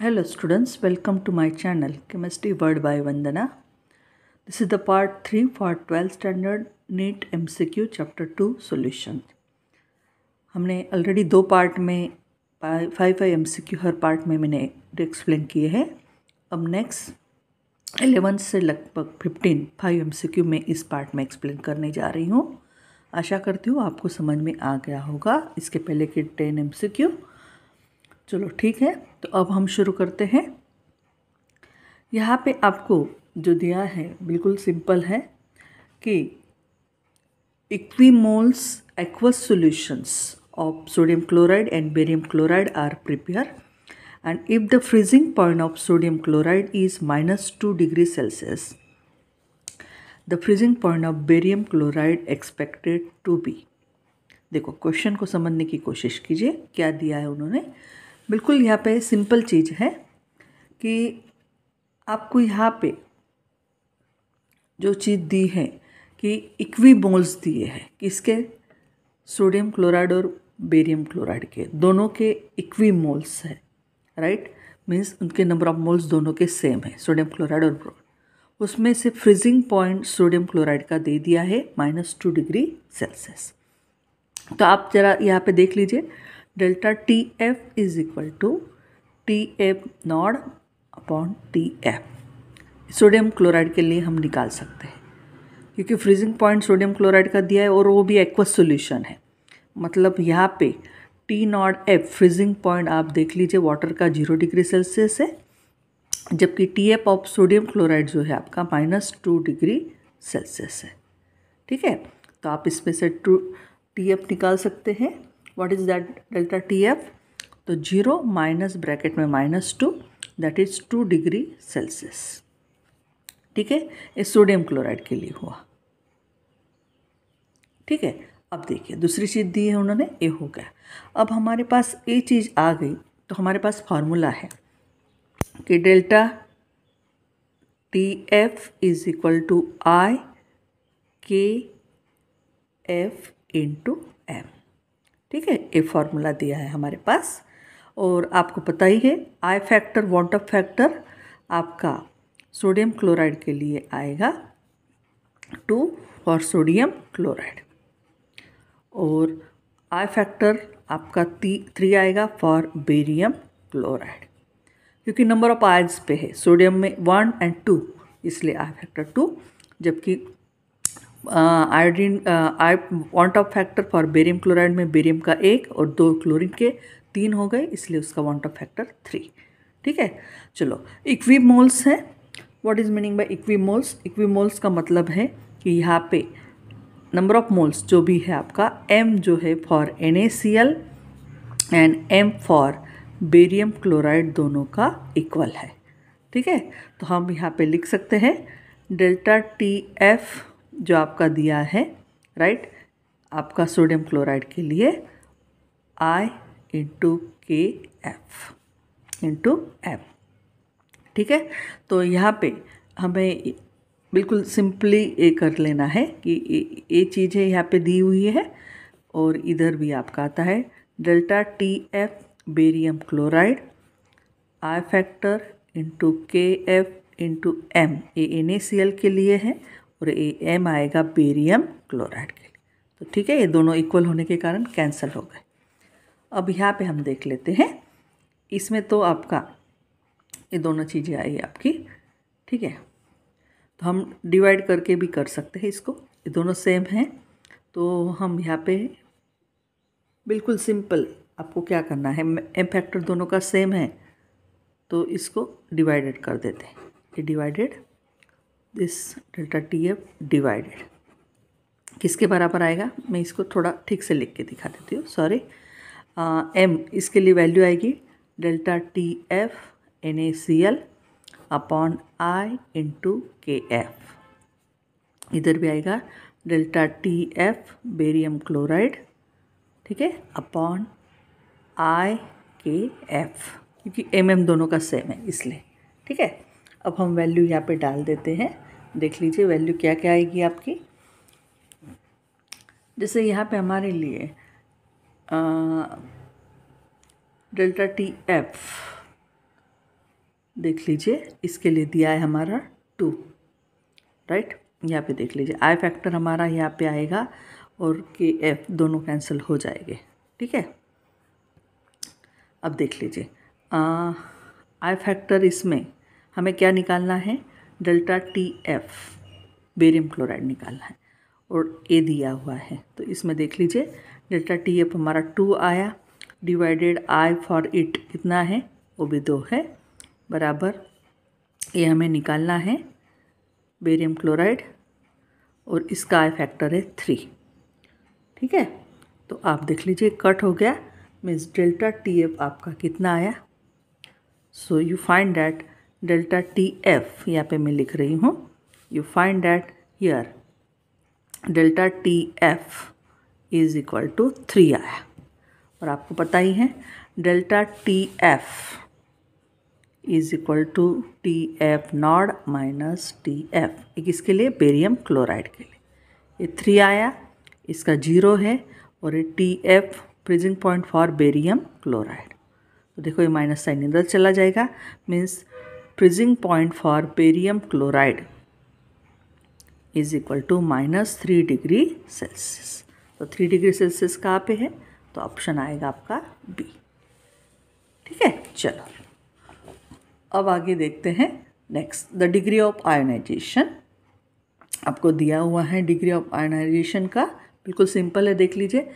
Hello students, welcome to my channel Chemistry Word by Vandana. This is the part 3 for 12th standard NEET MCQ chapter 2 solution. हमने already दो part में five five M हर part में मैंने explain किए हैं अब next eleven से लगभग फिफ्टीन फाइव एम में इस पार्ट में एक्सप्लेन करने जा रही हूँ आशा करती हूँ आपको समझ में आ गया होगा इसके पहले के टेन एम चलो ठीक है तो अब हम शुरू करते हैं यहाँ पे आपको जो दिया है बिल्कुल सिंपल है कि equimoles aqueous solutions of sodium chloride and barium chloride are prepare and if the freezing point of sodium chloride is minus two degree Celsius the freezing point of barium chloride expected to be देखो question को समझने की कोशिश कीजिए क्या दिया है उन्होंने बिल्कुल यहाँ पे सिंपल चीज़ है कि आपको यहाँ पे जो चीज़ दी है कि इक्वी मोल्स दिए हैं किसके सोडियम क्लोराइड और बेरियम क्लोराइड के दोनों के इक्वी मोल्स है राइट मीन्स उनके नंबर ऑफ मोल्स दोनों के सेम है सोडियम क्लोराइड और उसमें से फ्रीजिंग पॉइंट सोडियम क्लोराइड का दे दिया है माइनस टू डिग्री सेल्सियस तो आप ज़रा यहाँ पे देख लीजिए delta T F is equal to T F naught upon T F sodium chloride के लिए हम निकाल सकते हैं क्योंकि फ्रीजिंग पॉइंट सोडियम क्लोराइड का दिया है और वो भी एक्वस सोल्यूशन है मतलब यहाँ पे T naught F freezing point आप देख लीजिए वाटर का जीरो डिग्री सेल्सियस है जबकि T F of sodium chloride जो है आपका माइनस टू डिग्री सेल्सियस है ठीक है तो आप इसमें से टू टी एफ निकाल सकते हैं is that delta T F तो जीरो माइनस ब्रैकेट में minus two that is two degree Celsius ठीक है ये सोडियम क्लोराइड के लिए हुआ ठीक है अब देखिए दूसरी चीज़ दी है उन्होंने ये हो गया अब हमारे पास ये चीज़ आ गई तो हमारे पास फॉर्मूला है कि delta T F is equal to I K F into M ठीक है ये फार्मूला दिया है हमारे पास और आपको पता ही है आई फैक्टर वाटर फैक्टर आपका सोडियम क्लोराइड के लिए आएगा टू फॉर सोडियम क्लोराइड और आई फैक्टर आपका ती थ्री आएगा फॉर बेरियम क्लोराइड क्योंकि नंबर ऑफ आयन्स पे है सोडियम में वन एंड टू इसलिए आई फैक्टर टू जबकि iodine on top factor for barium chloride में बेरियम का एक और दो क्लोरीन के तीन हो गए इसलिए उसका वन टॉप फैक्टर थ्री ठीक है चलो इक्वी मोल्स है what is meaning by equimoles equimoles का मतलब है कि यहाँ पे नंबर ऑफ मोल्स जो भी है आपका एम जो है for N and M for barium chloride दोनों का इक्वल है ठीक है तो हम यहाँ पे लिख सकते हैं डेल्टा टी एफ जो आपका दिया है राइट आपका सोडियम क्लोराइड के लिए I into K F into F ठीक है तो यहाँ पे हमें बिल्कुल सिंपली ये कर लेना है कि ये चीज़ें यहाँ पे दी हुई है और इधर भी आपका आता है delta T F barium chloride I factor into K F into M ये एन के लिए है और ए एम आएगा बेरियम क्लोराइड के लिए तो ठीक है ये दोनों इक्वल होने के कारण कैंसिल हो गए अब यहाँ पे हम देख लेते हैं इसमें तो आपका ये दोनों चीज़ें आई आपकी ठीक है तो हम डिवाइड करके भी कर सकते हैं इसको ये दोनों सेम हैं तो हम यहाँ पे बिल्कुल सिंपल आपको क्या करना है एम फैक्टर दोनों का सेम है तो इसको डिवाइडेड कर देते हैं ये divided this delta T F divided किसके बराबर आएगा मैं इसको थोड़ा ठीक से लिख के दिखा देती हूँ सॉरी एम uh, इसके लिए वैल्यू आएगी delta T F N A C L upon I into K F इधर भी आएगा delta T F barium chloride ठीक है अपॉन आई के एफ क्योंकि एम एम दोनों का सेम है इसलिए ठीक है अब हम वैल्यू यहाँ पे डाल देते हैं देख लीजिए वैल्यू क्या क्या आएगी आपकी जैसे यहाँ पे हमारे लिए डेल्टा टी एफ देख लीजिए इसके लिए दिया है हमारा टू राइट यहाँ पे देख लीजिए आई फैक्टर हमारा यहाँ पे आएगा और के एफ दोनों कैंसिल हो जाएंगे ठीक है अब देख लीजिए आई फैक्टर इसमें हमें क्या निकालना है delta T F barium chloride निकालना है और ए दिया हुआ है तो इसमें देख लीजिए डेल्टा टी एफ हमारा टू आया डिवाइडेड आई फॉर इट कितना है वो भी दो है बराबर ये हमें निकालना है बेरियम क्लोराइड और इसका आई फैक्टर है थ्री ठीक है तो आप देख लीजिए कट हो गया मीन्स डेल्टा टी एफ आपका कितना आया so you find that delta T F यहाँ पे मैं लिख रही हूँ you find that here delta T F is equal to three आया और आपको पता ही है delta T F is equal to T F naught minus T F एक इसके लिए बेरियम क्लोराइड के लिए ये थ्री आया इसका जीरो है और ये T F freezing point for barium chloride तो देखो ये माइनस साइन इधर चला जाएगा means freezing point for barium chloride is equal to minus three degree Celsius तो थ्री डिग्री सेल्सियस कहाँ पे है तो ऑप्शन आएगा आपका बी ठीक है चलो अब आगे देखते हैं next the degree of ionization आपको दिया हुआ है डिग्री ऑफ आयोनाइजेशन का बिल्कुल सिंपल है देख लीजिए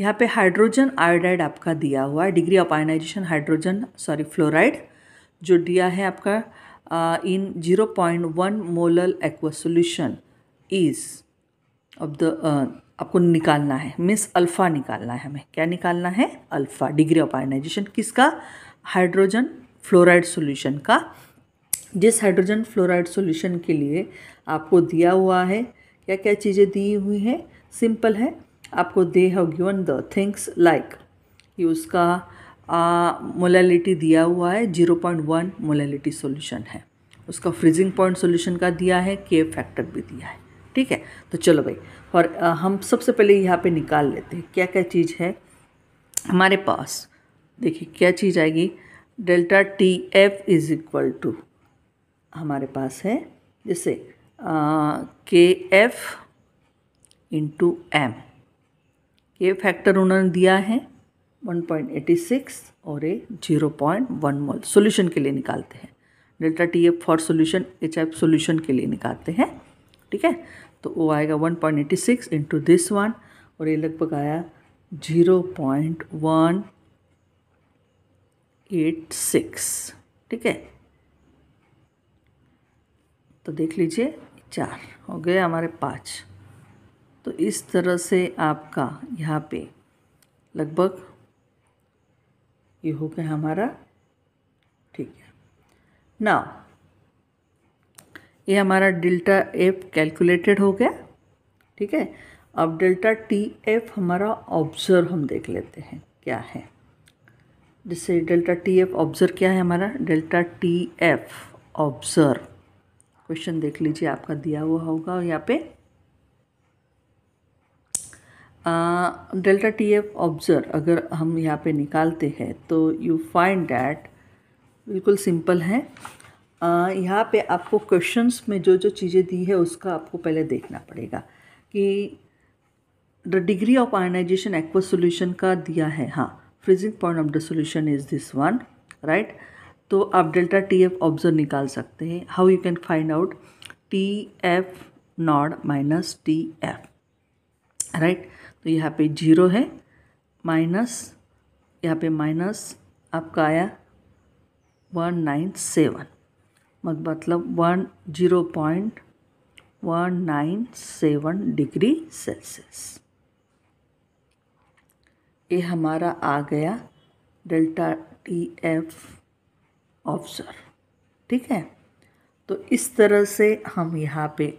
यहाँ पे हाइड्रोजन आयोडाइड आपका दिया हुआ है degree of ionization hydrogen sorry fluoride जो दिया है आपका in zero point one molal aqua solution is of the आपको निकालना है मिस अल्फ़ा निकालना है हमें क्या निकालना है अल्फ़ा डिग्री ऑफ आयनाइजेशन किसका हाइड्रोजन फ्लोराइड सोल्यूशन का जिस हाइड्रोजन फ्लोराइड सोल्यूशन के लिए आपको दिया हुआ है क्या क्या चीज़ें दी हुई हैं सिंपल है आपको they have given the things like कि उसका मोलालिटी दिया हुआ है zero point one molality solution है उसका फ्रीजिंग पॉइंट सोल्यूशन का दिया है के फैक्टर भी दिया है ठीक है तो चलो भाई और हम सबसे पहले यहाँ पे निकाल लेते हैं क्या क्या चीज़ है हमारे पास देखिए क्या चीज़ आएगी delta T F is equal to हमारे पास है जैसे के एफ इंटू एम के फैक्टर उन्होंने दिया है 1.86 और ए 0.1 मोल सोल्यूशन के लिए निकालते हैं delta T F for solution H F solution के लिए निकालते हैं ठीक है तो वो आएगा 1.86 point eighty six into this one और ये लगभग आया 0.186 ठीक है तो देख लीजिए चार हो गए हमारे पाँच तो इस तरह से आपका यहाँ पे लगभग ये हो गया हमारा ठीक है नाउ ये हमारा डेल्टा एफ कैलकुलेटेड हो गया ठीक है अब डेल्टा टी एफ हमारा ऑब्जर्व हम देख लेते हैं क्या है जैसे डेल्टा टी एफ ऑब्जर्व क्या है हमारा delta T F observe question देख लीजिए आपका दिया हुआ होगा यहाँ पे डेल्टा टी एफ ऑब्जर्व अगर हम यहाँ पे निकालते हैं तो यू फाइंड डैट बिल्कुल सिंपल है यहाँ पे आपको क्वेश्चंस में जो जो चीज़ें दी है उसका आपको पहले देखना पड़ेगा कि the degree of ionization aqua solution का दिया है हाँ freezing point of the solution is this one right तो आप डेल्टा टी एफ ऑब्जर्व निकाल सकते हैं how you can find out T F naught minus T F right तो यहाँ पे जीरो है माइनस यहाँ पे माइनस आपका आया वन नाइन सेवन मतलब one zero point one nine seven degree Celsius ये हमारा आ गया डेल्टा टी एफ ऑफ्सर ठीक है तो इस तरह से हम यहाँ पे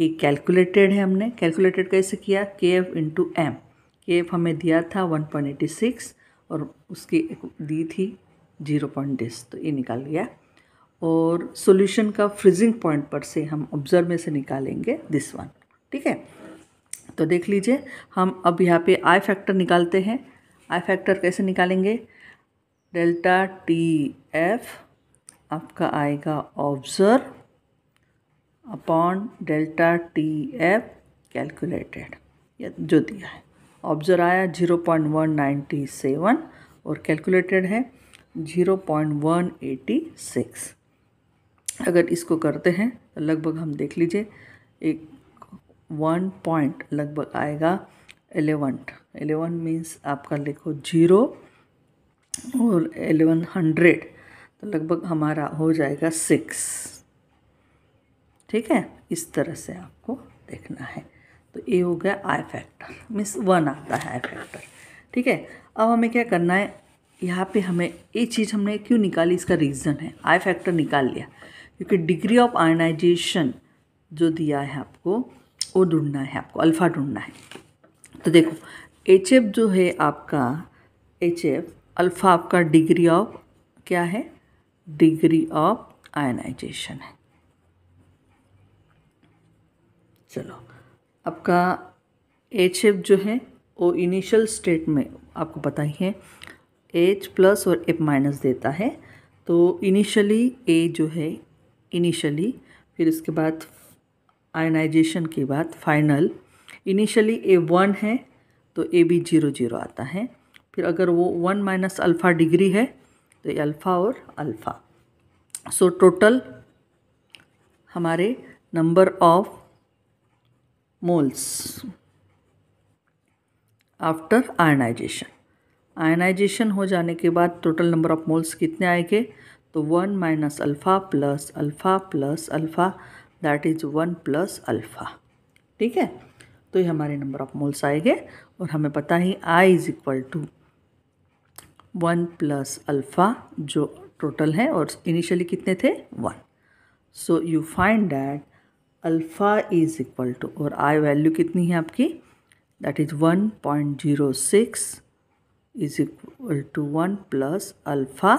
ये कैलकुलेटेड है हमने कैलकुलेटेड कैसे किया K F into M K F हमें दिया था वन पॉइंट एटी सिक्स और उसकी एक दी थी जीरो पॉइंट डिस तो ये निकाल लिया और सॉल्यूशन का फ्रीजिंग पॉइंट पर से हम ऑब्जर्व में से निकालेंगे दिस वन ठीक है तो देख लीजिए हम अब यहाँ पे आई फैक्टर निकालते हैं आई फैक्टर कैसे निकालेंगे डेल्टा टी एफ आपका आएगा observe upon delta T F calculated जो दिया है ऑब्जर्व आया zero point one ninety seven और कैलकुलेटेड है zero point one eighty six अगर इसको करते हैं तो लगभग हम देख लीजिए एक वन पॉइंट लगभग आएगा एलेवन एलेवन मीन्स आपका लिखो जीरो और एलेवन हंड्रेड तो लगभग हमारा हो जाएगा सिक्स ठीक है इस तरह से आपको देखना है तो ये हो गया आई फैक्टर मीन्स वन आता है आई फैक्टर ठीक है अब हमें क्या करना है यहाँ पे हमें ये चीज़ हमने क्यों निकाली इसका रीज़न है आई फैक्टर निकाल लिया क्योंकि डिग्री ऑफ आयनाइजेशन जो दिया है आपको वो ढूंढना है आपको अल्फ़ा ढूंढना है तो देखो एच एफ जो है आपका एच एफ अल्फ़ा आपका डिग्री ऑफ क्या है डिग्री ऑफ आयनाइजेशन है चलो आपका एच एफ जो है वो इनिशियल स्टेट में आपको पता ही है एच प्लस और एफ माइनस देता है तो इनिशियली ए जो है इनिशियली फिर उसके बाद आयनाइजेशन के बाद फाइनल इनिशियली ए वन है तो ए बी जीरो जीरो आता है फिर अगर वो वन माइनस अल्फ़ा डिग्री है तो ये अल्फ़ा और अल्फ़ा सो टोटल हमारे number of moles after ionization ionization हो जाने के बाद टोटल नंबर ऑफ मोल्स कितने आएंगे तो one minus alpha plus alpha plus alpha that is one plus alpha ठीक है तो ये हमारे नंबर ऑफ मोल्स आएंगे और हमें पता ही I is equal to one plus alpha जो टोटल है और इनिशियली कितने थे one so you find that alpha is equal to और आई वैल्यू कितनी है आपकी that is one point zero six is equal to one plus alpha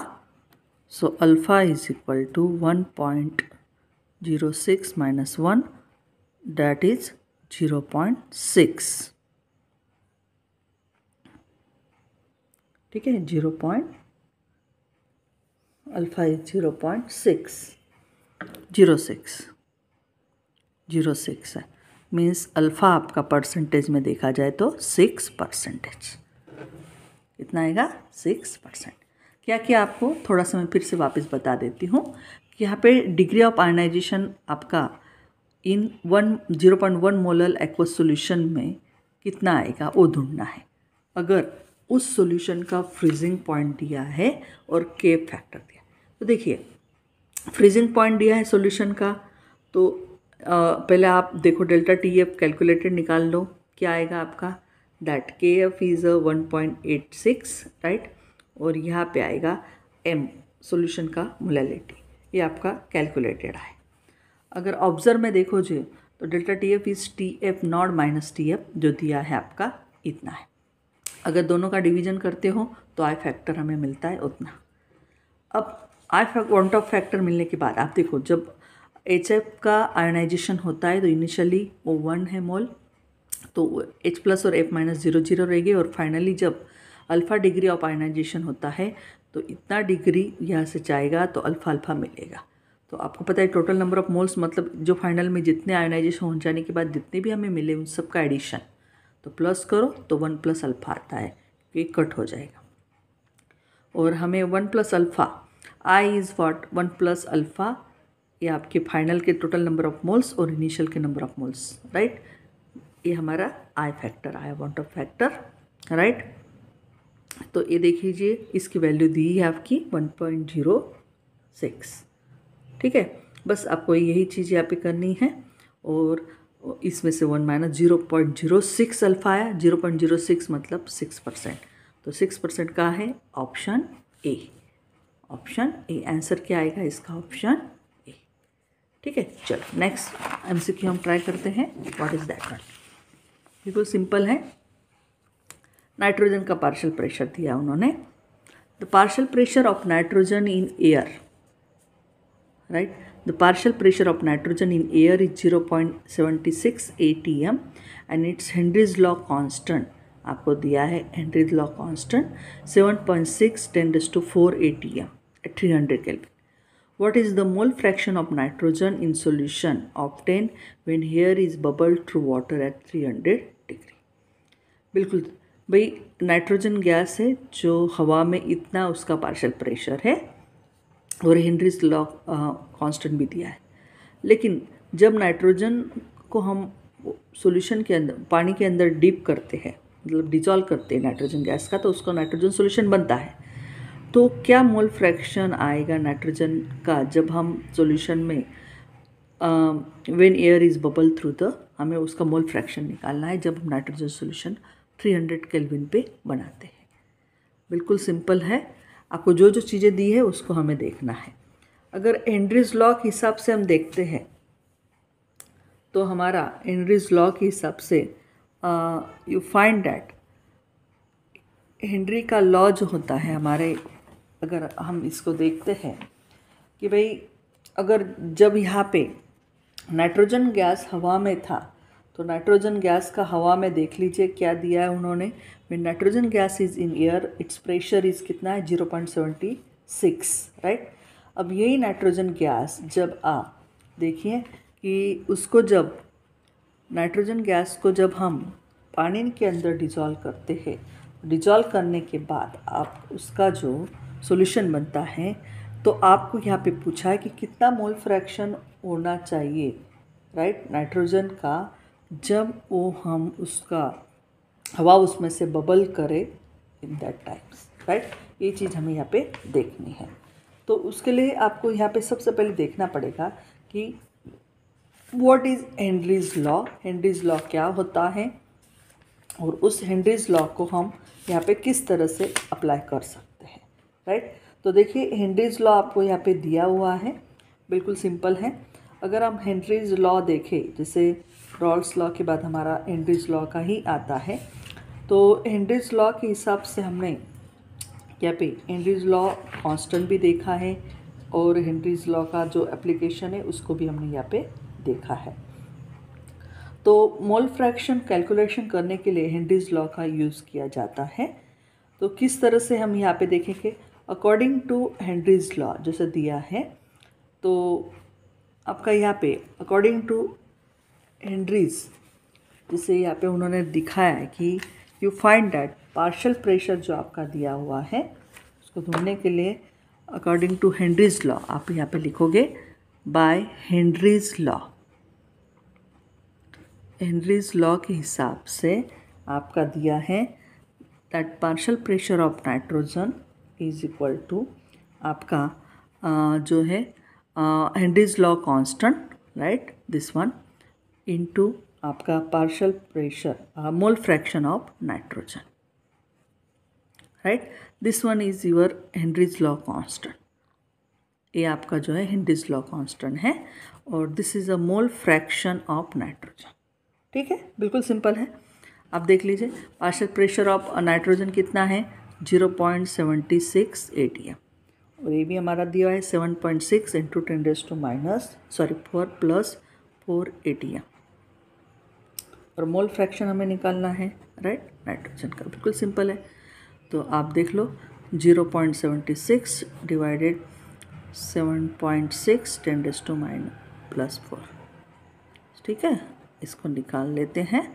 so alpha is equal to one point zero six minus one is zero point six ठीक है zero point alpha is zero point six zero six zero six है means alpha आपका percentage में देखा जाए तो six percentage कितना आएगा सिक्स परसेंट क्या क्या आपको थोड़ा सा मैं फिर से वापस बता देती हूँ कि यहाँ पे डिग्री ऑफ आयनाइजेशन आपका in one zero point one molar aqua solution में कितना आएगा वो ढूंढना है अगर उस सोल्यूशन का फ्रीजिंग पॉइंट दिया है और के फैक्टर दिया तो देखिए फ्रीजिंग पॉइंट दिया है सोल्यूशन का तो पहले आप देखो डेल्टा टी एफ कैलकुलेटेड निकाल लो क्या आएगा आपका that K F is one point eight six right और यहाँ पे आएगा एम सॉल्यूशन का मोलालिटी ये आपका कैलकुलेटेड है अगर ऑब्जर्व में देखो जो तो delta T F is T F naught minus T F जो दिया है आपका इतना है अगर दोनों का डिवीजन करते हो तो आई फैक्टर हमें मिलता है उतना अब आई वन ऑफ फैक्टर मिलने के बाद आप देखो जब एच एफ का आयोनाइजेशन होता है तो इनिशियली वो वन है मोल तो एच प्लस और एफ माइनस जीरो जीरो रहेगी और फाइनली जब अल्फ़ा डिग्री ऑफ आयोनाइजेशन होता है तो इतना डिग्री यहाँ से जाएगा तो अल्फ़ा अल्फ़ा मिलेगा तो आपको पता है टोटल नंबर ऑफ मोल्स मतलब जो फाइनल में जितने आयोनाइजेशन हो जाने के बाद जितने भी हमें मिले उन सब का एडिशन तो प्लस करो तो वन प्लस अल्फ़ा आता है क्योंकि कट हो जाएगा और हमें one plus alpha I is what one plus alpha ये आपके फाइनल के टोटल नंबर ऑफ मोल्स और इनिशियल के नंबर ऑफ मोल्स राइट ये हमारा I factor I amount of factor right तो ये देख लीजिए इसकी वैल्यू दी है आपकी वन पॉइंट जीरो सिक्स ठीक है बस आपको यही चीज़ यहाँ पे करनी है और इसमें से one minus zero point zero six alpha आया जीरो पॉइंट जीरो सिक्स मतलब सिक्स परसेंट तो सिक्स परसेंट का है option A option A answer क्या आएगा इसका ऑप्शन ठीक है चलो नेक्स्ट एमसीक्यू हम ट्राई करते हैं वॉट इज़ दैट वन बिल्कुल सिंपल है नाइट्रोजन का पार्शल प्रेशर दिया उन्होंने the partial pressure of nitrogen in air right the partial pressure of nitrogen in air is zero point seventy six A T M and it's Henry's law constant आपको दिया है Henry's law constant seven point six ten days to four A T M at three hundred kelvin What is the mole fraction of nitrogen in solution obtained when air is bubbled through water at 300 degree? बिल्कुल भाई nitrogen gas है जो हवा में इतना उसका partial pressure है और हेनरीज लॉ कांस्टेंट भी दिया है लेकिन जब नाइट्रोजन को हम सॉल्यूशन के अंदर पानी के अंदर डीप करते हैं मतलब डिजॉल्व करते हैं नाइट्रोजन गैस का तो उसका नाइट्रोजन सॉल्यूशन बनता है तो क्या मोल फ्रैक्शन आएगा नाइट्रोजन का जब हम सॉल्यूशन में when air is bubble through the हमें उसका मोल फ्रैक्शन निकालना है जब हम नाइट्रोजन सॉल्यूशन 300 हंड्रेड केल्विन पे बनाते हैं बिल्कुल सिंपल है आपको जो जो चीज़ें दी है उसको हमें देखना है अगर एंड्रीज लॉ के हिसाब से हम देखते हैं तो हमारा एंड्रीज लॉ के हिसाब से यू फाइंड डैट हेनरी का लॉ जो होता है हमारे अगर हम इसको देखते हैं कि भाई अगर जब यहाँ पे नाइट्रोजन गैस हवा में था तो नाइट्रोजन गैस का हवा में देख लीजिए क्या दिया है उन्होंने nitrogen gas is in air its pressure is कितना है zero point seventy six right अब यही नाइट्रोजन गैस जब आप देखिए कि उसको जब नाइट्रोजन गैस को जब हम पानी के अंदर डिजॉल्व करते हैं डिजॉल्व करने के बाद आप उसका जो सॉल्यूशन बनता है तो आपको यहाँ पे पूछा है कि कितना मोल फ्रैक्शन होना चाहिए राइट नाइट्रोजन का जब वो हम उसका हवा उसमें से बबल करे इन दैट टाइम्स राइट ये चीज़ हमें यहाँ पे देखनी है तो उसके लिए आपको यहाँ पे सबसे पहले देखना पड़ेगा कि what is Henry's law Henry's law क्या होता है और उस हेनरीज लॉ को हम यहाँ पे किस तरह से अप्लाई कर सकते राइट तो देखिए हेनरीज लॉ आपको यहाँ पे दिया हुआ है बिल्कुल सिंपल है अगर हम हेनरीज लॉ देखें जैसे रॉल्स लॉ के बाद हमारा हेनरीज लॉ का ही आता है तो हेनरीज लॉ के हिसाब से हमने यहाँ पे हेनरीज लॉ कांस्टेंट भी देखा है और हेनरीज लॉ का जो एप्लीकेशन है उसको भी हमने यहाँ पे देखा है तो मोल फ्रैक्शन कैलकुलेशन करने के लिए हेनरीज लॉ का यूज़ किया जाता है तो किस तरह से हम यहाँ पे देखेंगे अकॉर्डिंग टू हेनरीज लॉ जैसे दिया है तो आपका यहाँ पे अकॉर्डिंग टू हेनरीज जैसे यहाँ पे उन्होंने दिखाया है कि you find that partial pressure जो आपका दिया हुआ है उसको ढूंढने के लिए अकॉर्डिंग टू हेनरीज लॉ आप यहाँ पे लिखोगे by Henry's law Henry's law के हिसाब से आपका दिया है that partial pressure of nitrogen is equal to आपका आ, जो है Henry's law constant right this one into आपका partial pressure mole fraction of nitrogen right this one is your Henry's law constant ये आपका जो है हेनरीज लॉ कांस्टेंट है और this is a mole fraction of nitrogen ठीक है बिल्कुल सिंपल है आप देख लीजिए पार्शल प्रेशर ऑफ नाइट्रोजन कितना है zero point seventy six A T M और ये भी हमारा दिया है seven point six into ten days to minus sorry four plus four A T M और मोल फ्रैक्शन हमें निकालना है राइट नाइट्रोजन का बिल्कुल सिंपल है तो आप देख लो zero point seventy six divided seven point six ten days to minus plus four ठीक है इसको निकाल लेते हैं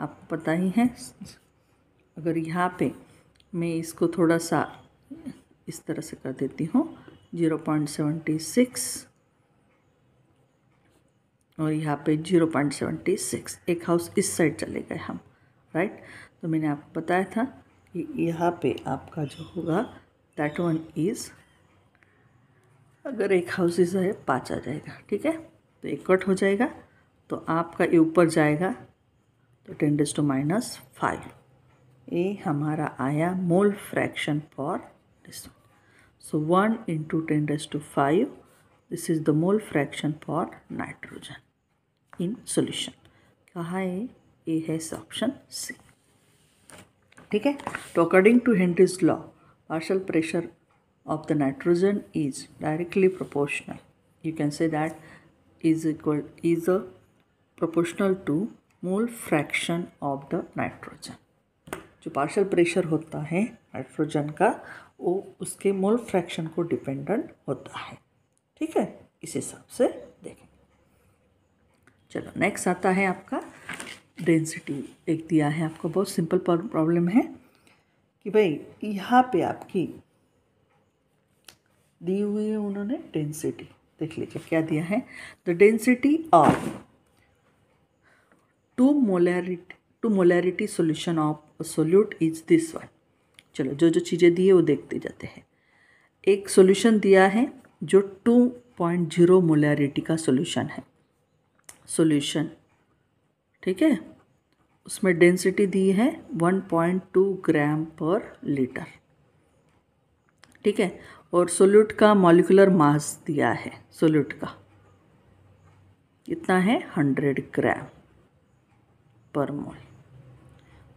आपको पता ही है अगर यहाँ पे मैं इसको थोड़ा सा इस तरह से कर देती हूँ जीरो पॉइंट सेवेंटी सिक्स और यहाँ पे जीरो पॉइंट सेवेंटी सिक्स एक हाउस इस साइड चले गए हम राइट तो मैंने आपको बताया था कि यहाँ पे आपका जो होगा दैट वन इज़ अगर एक हाउस इस है पाँच आ जाएगा ठीक है तो एक कट हो जाएगा तो आपका ये ऊपर जाएगा तो ten days to minus five ये हमारा आया mole fraction for this one so one into ten days to five this is the mole fraction for nitrogen in solution कहा है ये ए है ऑप्शन सी ठीक है तो according to Henry's law partial pressure of the nitrogen is directly proportional you can say that is equal is a proportional to mole fraction of the nitrogen जो partial pressure होता है hydrogen का वो उसके mole fraction को dependent होता है ठीक है इस हिसाब से देखें चलो नेक्स्ट आता है आपका डेंसिटी एक दिया है आपको बहुत सिंपल प्रॉब्लम है कि भाई यहाँ पे आपकी दी हुई है उन्होंने डेंसिटी देख लीजिए क्या दिया है the density of two molarity two molarity solution of solute is this one चलो जो जो चीज़ें दी है वो देखते जाते हैं एक सोल्यूशन दिया है जो टू पॉइंट जीरो मोलैरिटी का सोल्यूशन है सोल्यूशन ठीक है उसमें डेंसिटी दी है वन पॉइंट टू ग्राम पर लीटर ठीक है और सोल्यूट का मॉलिकुलर मास दिया है सोल्यूट का इतना है हंड्रेड ग्राम पर मोल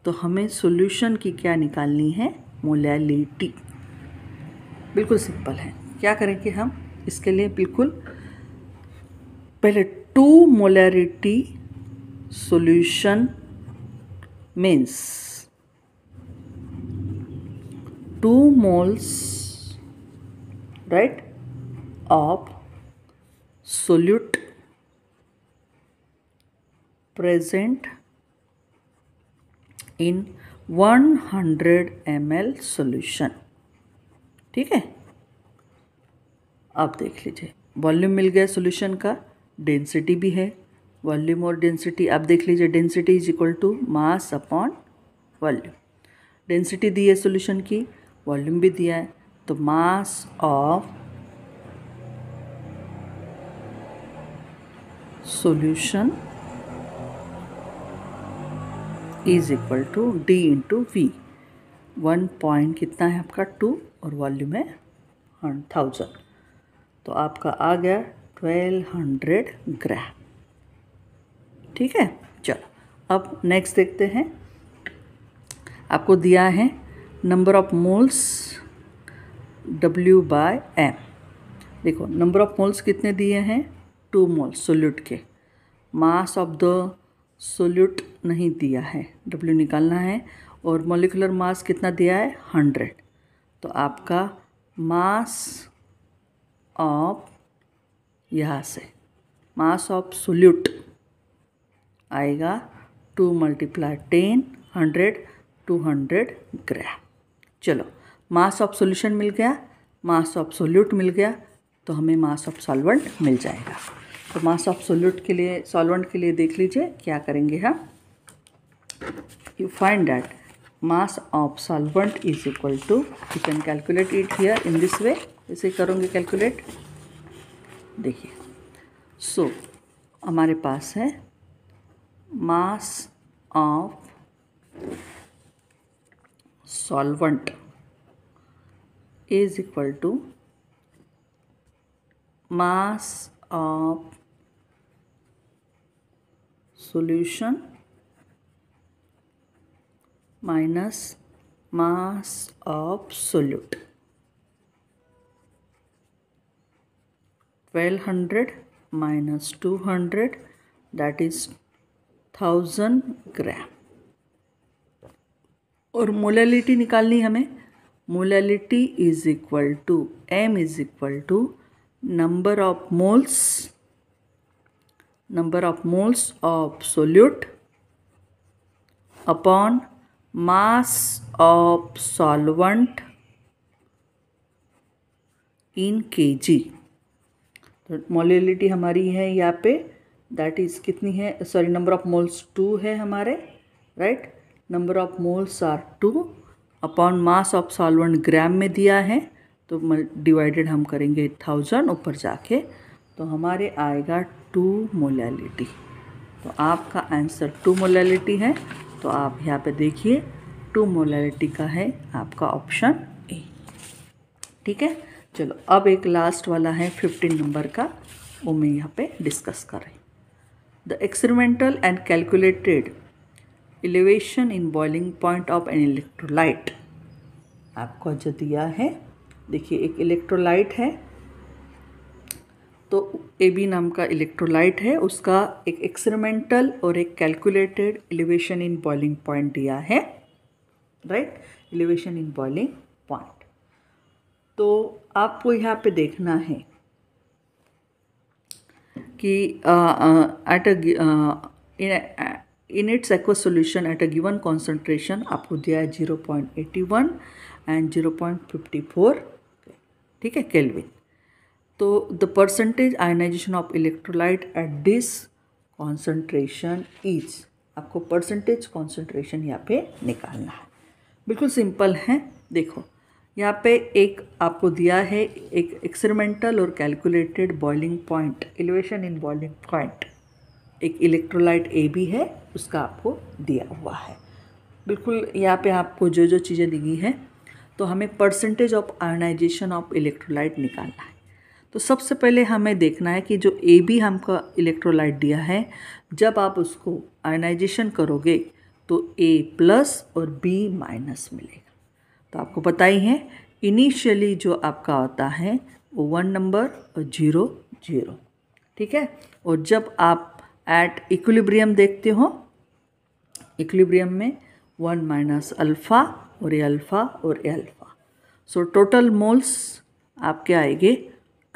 तो हमें सॉल्यूशन की क्या निकालनी है मोलैलिटी बिल्कुल सिंपल है क्या करेंगे हम इसके लिए बिल्कुल पहले two molarity solution means two moles right of solute present in 100 M solution ठीक है आप देख लीजिए वॉल्यूम मिल गया सोल्यूशन का डेंसिटी भी है वॉल्यूम और डेंसिटी आप देख लीजिए density is equal to mass upon volume density दी है सोल्यूशन की वॉल्यूम भी दिया है तो mass of solution is equal to D into V one point कितना है आपका टू और वॉल्यूम है थाउजेंड तो आपका आ गया ट्वेल्व हंड्रेड ग्राम ठीक है चलो अब नेक्स्ट देखते हैं आपको दिया है number of moles W by M देखो नंबर ऑफ मोल्स कितने दिए हैं टू मोल्स सोल्यूट के मास ऑफ द सोल्यूट नहीं दिया है डब्ल्यू निकालना है और मोलिकुलर मास कितना दिया है हंड्रेड तो आपका मास ऑफ यहाँ से मास ऑफ सोल्यूट आएगा two multiply ten hundred two hundred gram चलो मास ऑफ सोल्यूशन मिल गया मास ऑफ सोल्यूट मिल गया तो हमें मास ऑफ सॉल्वेंट मिल जाएगा तो मास ऑफ सोल्यूट के लिए सॉल्वेंट के लिए देख लीजिए क्या करेंगे हम you find that mass of solvent is equal to you can calculate it here in this way इसे करोगे कैलकुलेट देखिए सो so, हमारे पास है mass of solvent is equal to mass of solution minus mass of solute 1200 minus 200 that is 1000 gram और molality निकालनी हमें molality is equal to M is equal to number of moles number of moles of solute upon mass of solvent in K G तो molality हमारी है यहाँ पे that is कितनी है sorry number of moles two है हमारे right number of moles are two upon mass of solvent gram में दिया है तो डिवाइडेड हम करेंगे थाउजेंड ऊपर जाके तो हमारे आएगा टू मोलैलिटी तो आपका आंसर टू मोलैलिटी है तो आप यहाँ पे देखिए टू मोलैलिटी का है आपका ऑप्शन ए ठीक है चलो अब एक लास्ट वाला है फिफ्टीन नंबर का वो मैं यहाँ पे डिस्कस कर रही the experimental and calculated elevation in boiling point of an electrolyte आपको जो दिया है देखिए एक इलेक्ट्रोलाइट है तो ए बी नाम का इलेक्ट्रोलाइट है उसका एक एक्सपेरिमेंटल और एक calculated elevation in boiling point दिया है right elevation in boiling point तो आपको यहाँ पे देखना है कि at a in its aqua solution at a given concentration आपको दिया है zero point eighty one and zero point fifty four ठीक है केलविन तो the percentage ionization of electrolyte at this concentration is आपको परसेंटेज कॉन्सेंट्रेशन यहाँ पे निकालना है बिल्कुल सिंपल है देखो यहाँ पे एक आपको दिया है एक एक्सपेरिमेंटल और calculated boiling point elevation in boiling point एक इलेक्ट्रोलाइट ए भी है उसका आपको दिया हुआ है बिल्कुल यहाँ पे आपको जो जो चीज़ें दी गई हैं तो हमें percentage of ionization of electrolyte निकालना है तो सबसे पहले हमें देखना है कि जो ए बी हमका इलेक्ट्रोलाइट दिया है जब आप उसको आयनाइजेशन करोगे तो ए प्लस और बी माइनस मिलेगा तो आपको पता ही है इनिशियली जो आपका होता है वो वन नंबर और जीरो जीरो ठीक है और जब आप एट इक्विलिब्रियम देखते हो इक्विलिब्रियम में वन माइनस अल्फ़ा और ए अल्फ़ा और A alpha so total moles आपके आएंगे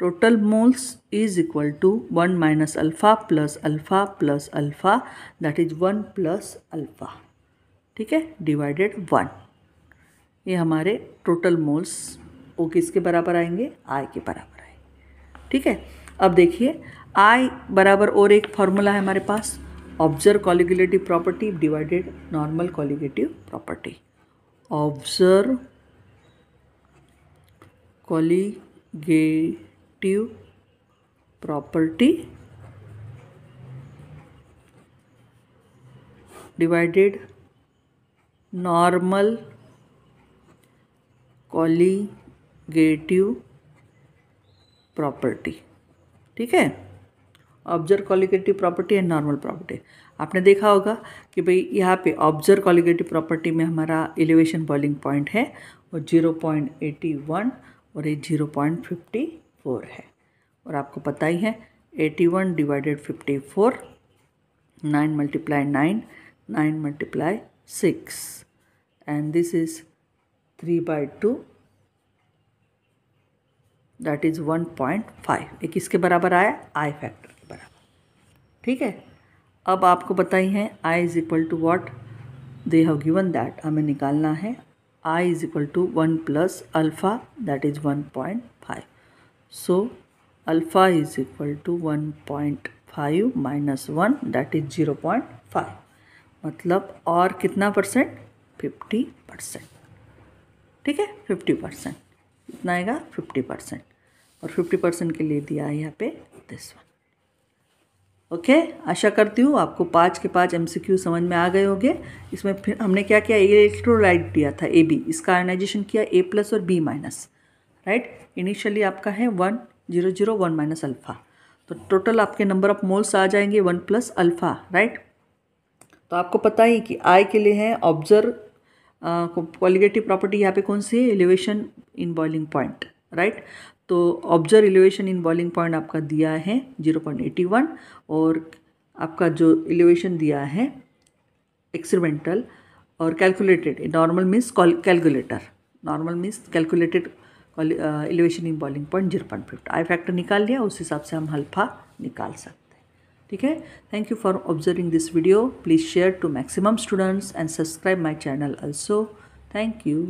total moles is equal to one minus alpha plus alpha plus alpha that is one plus alpha ठीक है डिवाइडेड वन ये हमारे टोटल मोल्स वो किसके बराबर आएंगे आई के बराबर आएंगे ठीक है अब देखिए आई बराबर और एक फॉर्मूला है हमारे पास observe colligative property divided normal colligative property observe colligative property divided normal colligative property ठीक है observe colligative property and normal property आपने देखा होगा कि भाई यहाँ पे ऑब्जर्व कॉलीगेटिव प्रॉपर्टी में हमारा एलिवेशन बॉइलिंग पॉइंट है वो जीरो पॉइंट एटी वन और ये जीरो पॉइंट फिफ्टी फोर है और आपको पता ही है eighty one divided fifty four nine multiply nine nine multiply six and this is three by two that is one point five एक किसके बराबर आया आई फैक्टर के बराबर ठीक है अब आपको बताई है I is equal to what they have given that हमें निकालना है I is equal to one plus alpha that is one point five So alpha is equal to 1.5 minus 1 that is 0.5 मतलब और कितना परसेंट 50 परसेंट ठीक है 50 percent कितना आएगा 50 परसेंट और 50 परसेंट के लिए दिया है यहाँ पे दिस वन ओके आशा करती हूँ आपको पाँच के पाँच एमसीक्यू समझ में आ गए होंगे इसमें फिर हमने क्या किया इलेक्ट्रोलाइट दिया था ए बी इसका आयोनाइजेशन किया ए प्लस और बी माइनस राइट इनिशियली आपका है one zero zero one minus alpha तो टोटल आपके नंबर ऑफ मोल्स आ जाएंगे वन प्लस अल्फ़ा राइट तो आपको पता ही कि आई के लिए है ऑब्जर्व क्वालिगेटिव प्रॉपर्टी यहाँ पे कौन सी है elevation in boiling point right तो observe elevation in boiling point आपका दिया है जीरो पॉइंट एटी वन और आपका जो एलिवेशन दिया है एक्सपेरिमेंटल और calculated normal means calculator normal means calculated elevation in boiling point zero point fifty I factor निकाल लिया उस हिसाब से हम हल्फा निकाल सकते हैं ठीक है thank you for observing this video please share to maximum students and subscribe my channel also thank you